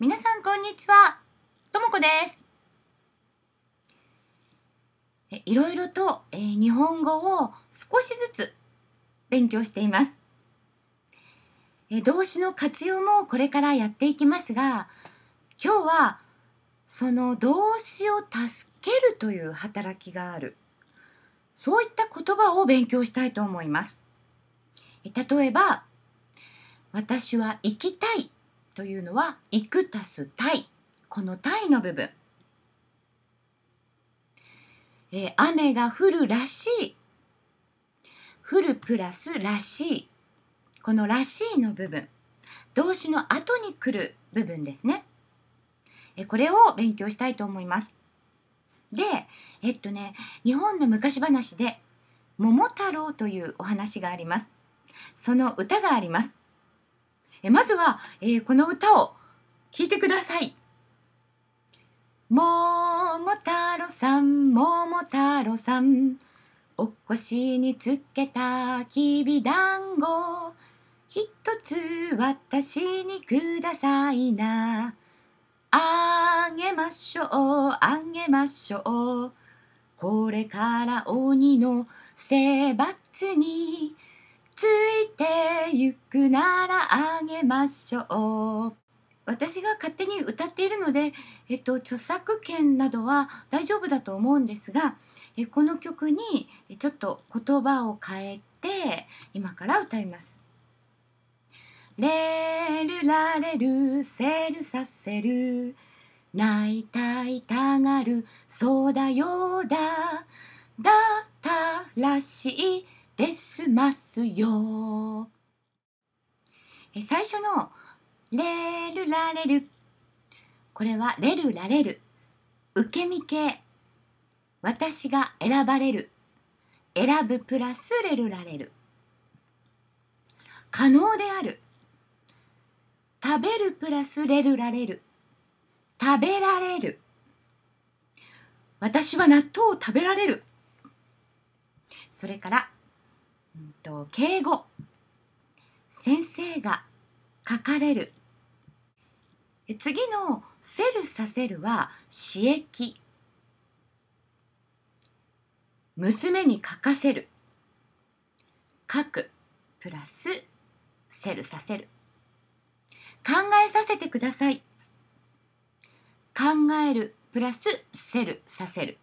皆さんこんにちはともこですいろいろと、えー、日本語を少しずつ勉強しています、えー、動詞の活用もこれからやっていきますが今日はその動詞を助けるという働きがあるそういった言葉を勉強したいと思います例えば私は行きたいというのは「行く」足す「体」この「体」の部分、えー、雨が降るらしい」「降る」プラス「らしい」この「らしい」の部分動詞の後に来る部分ですね、えー、これを勉強したいと思いますでえっとね日本の昔話で「桃太郎」というお話がありますその歌がありますえまずは、えー、この歌を聴いてください。桃太郎さん、桃太郎さん、お腰につけたきびだんご、ひとつ私にくださいな。あげましょう、あげましょう。これから鬼の性罰についてゆくなあげましょう。私が勝手に歌っているので、えっと、著作権などは大丈夫だと思うんですが、えこの曲にちょっと言葉を変えて今から歌います。レルラレルセルさせる泣いたいたがるそうだようだだったらしいですますよえ最初の「レルラレル」これは「レルラレル」受け身系私が選ばれる選ぶプラスレルラレル可能である食べるプラスレルラレル食べられる私は納豆を食べられるそれから、うんと敬語先生が書かれる次の「せるさせる」は私益」娘に書かせる書くプラスせるさせる考えさせてください考えるプラスせるさせる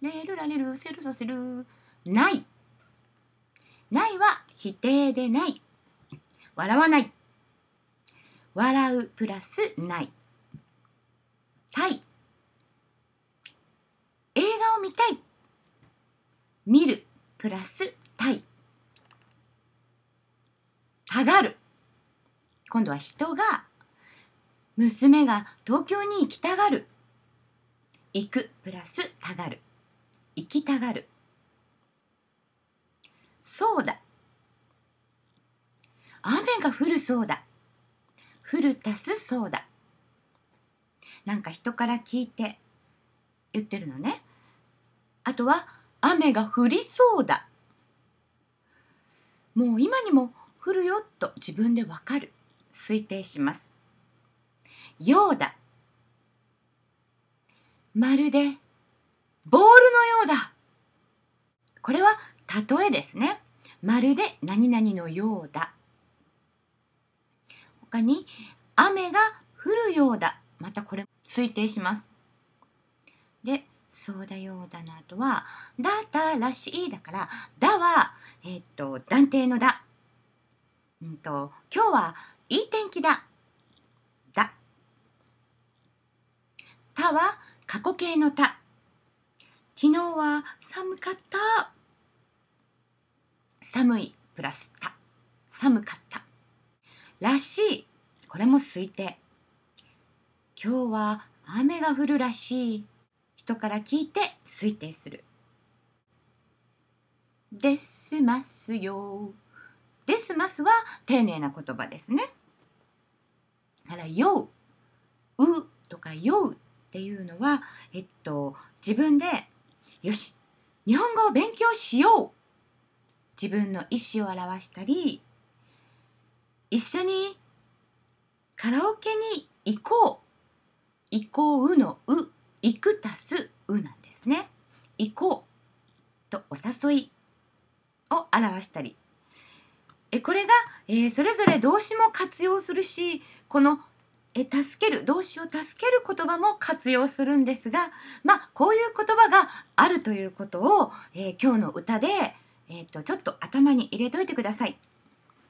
レルラレルセルさせるない否定でない笑わない笑うプラスないたい映画を見たい見るプラスたいたがる今度は人が娘が東京に行きたがる行くプラスたがる行きたがるそうだ雨が降るそうだ。降る足すそうだ。なんか人から聞いて言ってるのね。あとは雨が降りそうだ。もう今にも降るよと自分でわかる。推定します。ようだ。まるでボールのようだ。これは例えですね。まるで何々のようだ。他に雨が降るようだまたこれ推定しますでそうだようだなとは「だたらしい」だから「だは」はえっ、と断定の「だ」うんと「今日はいい天気だ」「だ」「た」は過去形の「た」「昨日は寒かった」「寒い」プラス「た」「寒かった」らしい。これも推定。今日は雨が降るらしい。人から聞いて推定する。ですますよ。ですますは丁寧な言葉ですね。から、よう、うとかようっていうのは、えっと、自分で、よし、日本語を勉強しよう自分の意思を表したり、一緒にカラオケに行こう行こうのう行くたすうなんですね行こうとお誘いを表したりえこれが、えー、それぞれ動詞も活用するしこのえ助ける動詞を助ける言葉も活用するんですがまあこういう言葉があるということを、えー、今日の歌で、えーとちょっと頭に入れといてください。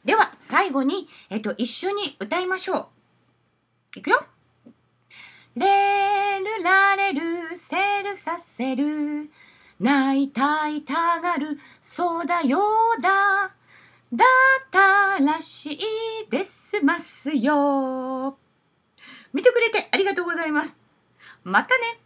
では、最後に、えっと、一緒に歌いましょう。いくよ。レールられる、セルさせる、泣いたいたがる、そうだよだ、だったらしいですますよ。見てくれてありがとうございます。またね